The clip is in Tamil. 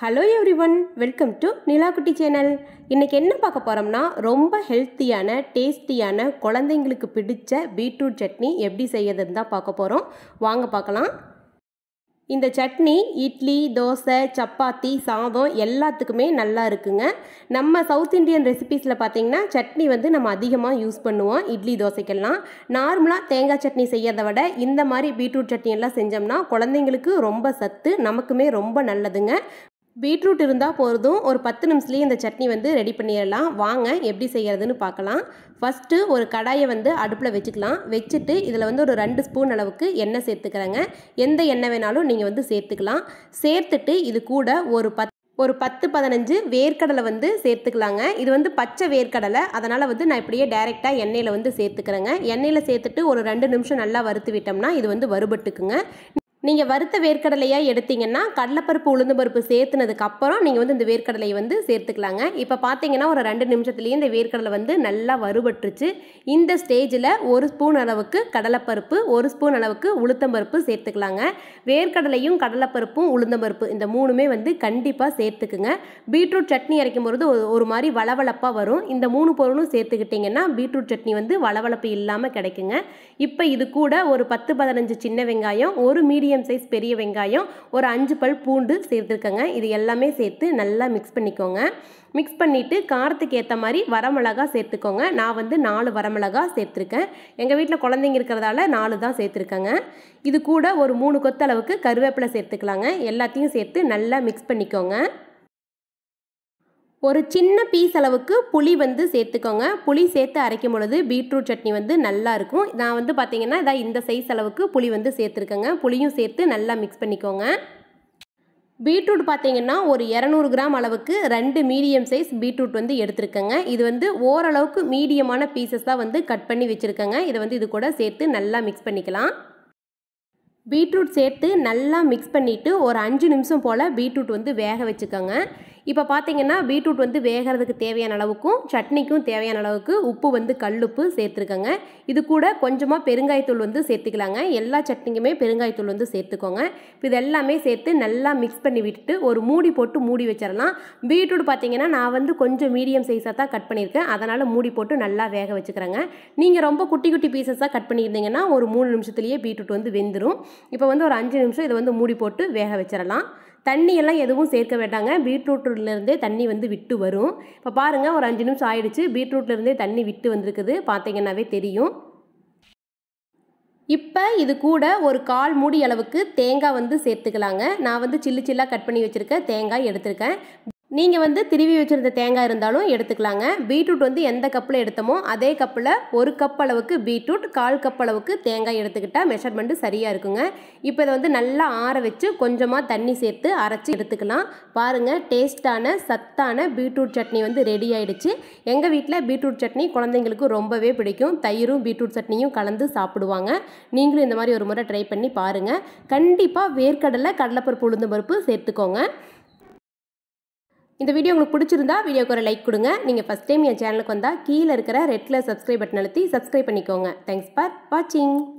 hello everyone welcome to Nilakutti channel இன்றைக்கி என்ன பார்க்க போகிறோம்னா ரொம்ப ஹெல்த்தியான டேஸ்டியான குழந்தைங்களுக்கு பிடிச்ச பீட்ரூட் சட்னி எப்படி செய்யறதுன்னு தான் பார்க்க போகிறோம் வாங்க பார்க்கலாம் இந்த சட்னி இட்லி தோசை சப்பாத்தி சாதம் எல்லாத்துக்குமே நல்லா இருக்குங்க நம்ம சவுத் இண்டியன் ரெசிபீஸில் பார்த்திங்கன்னா சட்னி வந்து நம்ம அதிகமாக யூஸ் பண்ணுவோம் இட்லி தோசைக்கெல்லாம் நார்மலாக தேங்காய் சட்னி செய்யறதை விட இந்த மாதிரி பீட்ரூட் சட்னி எல்லாம் செஞ்சோம்னா குழந்தைங்களுக்கு ரொம்ப சத்து நமக்குமே ரொம்ப நல்லதுங்க பீட்ரூட் இருந்தால் போகிறதும் ஒரு பத்து நிமிஷத்துலேயே இந்த சட்னி வந்து ரெடி பண்ணிடலாம் வாங்க எப்படி செய்கிறதுன்னு பார்க்கலாம் ஃபஸ்ட்டு ஒரு கடாயை வந்து அடுப்பில் வச்சுக்கலாம் வச்சுட்டு இதில் வந்து ஒரு ரெண்டு ஸ்பூன் அளவுக்கு எண்ணெய் சேர்த்துக்கிறேங்க எந்த எண்ணெய் வேணாலும் நீங்கள் வந்து சேர்த்துக்கலாம் சேர்த்துட்டு இது கூட ஒரு பத் ஒரு பத்து பதினஞ்சு வேர்க்கடலை வந்து சேர்த்துக்கலாங்க இது வந்து பச்சை வேர்க்கடலை அதனால் வந்து நான் இப்படியே டைரெக்டாக எண்ணெயில் வந்து சேர்த்துக்கிறேங்க எண்ணெயில் சேர்த்துட்டு ஒரு ரெண்டு நிமிஷம் நல்லா வறுத்து விட்டோம்னா இது வந்து வறுபட்டுக்குங்க நீங்கள் வறுத்த வேர்க்கடலையாக எடுத்தீங்கன்னா கடலைப்பருப்பு உளுந்து பருப்பு சேர்த்துனதுக்கப்புறம் நீங்கள் வந்து இந்த வேர்க்கடலையை வந்து சேர்த்துக்கலாங்க இப்போ பார்த்தீங்கன்னா ஒரு ரெண்டு நிமிஷத்துலேயே இந்த வேர்க்கடலை வந்து நல்லா வறுபட்டுருச்சு இந்த ஸ்டேஜில் ஒரு ஸ்பூன் அளவுக்கு கடலைப்பருப்பு ஒரு ஸ்பூன் அளவுக்கு உளுத்தம்பருப்பு சேர்த்துக்கலாங்க வேர்க்கடலையும் கடலைப்பருப்பும் உளுந்தம்பருப்பு இந்த மூணுமே வந்து கண்டிப்பாக சேர்த்துக்குங்க பீட்ரூட் சட்னி அரைக்கும் பொழுது ஒரு மாதிரி வளவளப்பாக வரும் இந்த மூணு பொருளும் சேர்த்துக்கிட்டிங்கன்னா பீட்ரூட் சட்னி வந்து வளவளப்பு இல்லாமல் கிடைக்குங்க இப்போ இது கூட ஒரு பத்து பதினஞ்சு சின்ன வெங்காயம் ஒரு மீடியம் மீடியம் சைஸ் பெரிய வெங்காயம் ஒரு அஞ்சு பல் பூண்டு சேர்த்துருக்கேங்க இது எல்லாமே சேர்த்து நல்லா மிக்ஸ் பண்ணிக்கோங்க மிக்ஸ் பண்ணிவிட்டு காரத்துக்கு ஏற்ற மாதிரி வரமிளகா சேர்த்துக்கோங்க நான் வந்து நாலு வரமிளகா சேர்த்துருக்கேன் எங்கள் வீட்டில் குழந்தைங்க இருக்கிறதால நாலு தான் சேர்த்துருக்கேங்க இது கூட ஒரு மூணு கொத்தளவுக்கு கருவேப்பிலை சேர்த்துக்கலாங்க எல்லாத்தையும் சேர்த்து நல்லா மிக்ஸ் பண்ணிக்கோங்க ஒரு சின்ன பீஸ் அளவுக்கு புளி வந்து சேர்த்துக்கோங்க புளி சேர்த்து அரைக்கும் பொழுது பீட்ரூட் சட்னி வந்து நல்லா இருக்கும் நான் வந்து பார்த்திங்கன்னா இதான் இந்த சைஸ் அளவுக்கு புளி வந்து சேர்த்துருக்கேங்க புளியும் சேர்த்து நல்லா மிக்ஸ் பண்ணிக்கோங்க பீட்ரூட் பார்த்திங்கன்னா ஒரு இரநூறு கிராம் அளவுக்கு ரெண்டு மீடியம் சைஸ் பீட்ரூட் வந்து எடுத்திருக்கேங்க இது வந்து ஓரளவுக்கு மீடியமான பீசஸ் தான் வந்து கட் பண்ணி வச்சுருக்கேங்க இதை வந்து இது கூட சேர்த்து நல்லா மிக்ஸ் பண்ணிக்கலாம் பீட்ரூட் சேர்த்து நல்லா மிக்ஸ் பண்ணிவிட்டு ஒரு அஞ்சு நிமிஷம் போல் பீட்ரூட் வந்து வேக வச்சுக்கோங்க இப்போ பார்த்தீங்கன்னா பீட்ரூட் வந்து வேகிறதுக்கு தேவையான அளவுக்கும் சட்னிக்கும் தேவையான அளவுக்கு உப்பு வந்து கல்லுப்பு சேர்த்துருக்கோங்க இது கூட கொஞ்சமாக பெருங்காயத்தூள் வந்து சேர்த்துக்கலாங்க எல்லா சட்னிக்குமே பெருங்காயத்தூள் வந்து சேர்த்துக்கோங்க இப்போ இது எல்லாமே சேர்த்து நல்லா மிக்ஸ் பண்ணி விட்டுட்டு ஒரு மூடி போட்டு மூடி வச்சிடலாம் பீட்ரூட் பார்த்தீங்கன்னா நான் வந்து கொஞ்சம் மீடியம் சைஸாக தான் கட் பண்ணியிருக்கேன் அதனால் மூடி போட்டு நல்லா வேக வச்சுக்கிறேங்க நீங்கள் ரொம்ப குட்டி குட்டி பீசஸாக கட் பண்ணியிருந்தீங்கன்னா ஒரு மூணு நிமிஷத்துலேயே பீட்ரூட் வந்து வெந்துடும் இப்போ வந்து ஒரு அஞ்சு நிமிஷம் இதை வந்து மூடி போட்டு வேக வச்சிடலாம் தண்ணியெல்லாம் எதுவும் சேர்க்க வேண்டாங்க பீட்ரூட்லேருந்தே தண்ணி வந்து விட்டு வரும் இப்போ பாருங்கள் ஒரு அஞ்சு நிமிஷம் ஆயிடுச்சு பீட்ரூட்லேருந்தே தண்ணி விட்டு வந்திருக்குது பார்த்தீங்கன்னாவே தெரியும் இப்போ இது கூட ஒரு கால் மூடி அளவுக்கு தேங்காய் வந்து சேர்த்துக்கலாங்க நான் வந்து சில்லு சில்லாக கட் பண்ணி வச்சுருக்கேன் தேங்காய் எடுத்திருக்கேன் நீங்கள் வந்து திருவி வச்சுருந்த தேங்காய் இருந்தாலும் எடுத்துக்கலாங்க பீட்ரூட் வந்து எந்த கப்பில் எடுத்தோமோ அதே கப்பில் ஒரு கப் அளவுக்கு பீட்ரூட் கால் கப் அளவுக்கு தேங்காய் எடுத்துக்கிட்டால் மெஷர்மெண்ட்டு சரியாக இருக்குங்க இப்போ இதை வந்து நல்லா ஆற வச்சு கொஞ்சமாக தண்ணி சேர்த்து அரைச்சி எடுத்துக்கலாம் பாருங்கள் டேஸ்ட்டான சத்தான பீட்ரூட் சட்னி வந்து ரெடி ஆகிடுச்சு எங்கள் வீட்டில் பீட்ரூட் சட்னி குழந்தைங்களுக்கு ரொம்பவே பிடிக்கும் தயிரும் பீட்ரூட் சட்னியும் கலந்து சாப்பிடுவாங்க நீங்களும் இந்த மாதிரி ஒரு முறை ட்ரை பண்ணி பாருங்கள் கண்டிப்பாக வேர்க்கடலை கடலைப்பருப்பு உளுந்து பருப்பு சேர்த்துக்கோங்க இந்த வீடியோ உங்களுக்கு பிடிச்சிருந்தா வீடியோக்கு ஒரு லைக் கொடுங்க நீங்கள் ஃபஸ்ட் டைம் என் சேனலுக்கு வந்தால் கீழே இருக்கிற ரெட்டில் சப்ஸ்கிரைப் பட்டன் அழுத்தி சப்ஸ்கிரைப் பண்ணிக்கோங்க தேங்க்ஸ் ஃபார் வாட்சிங்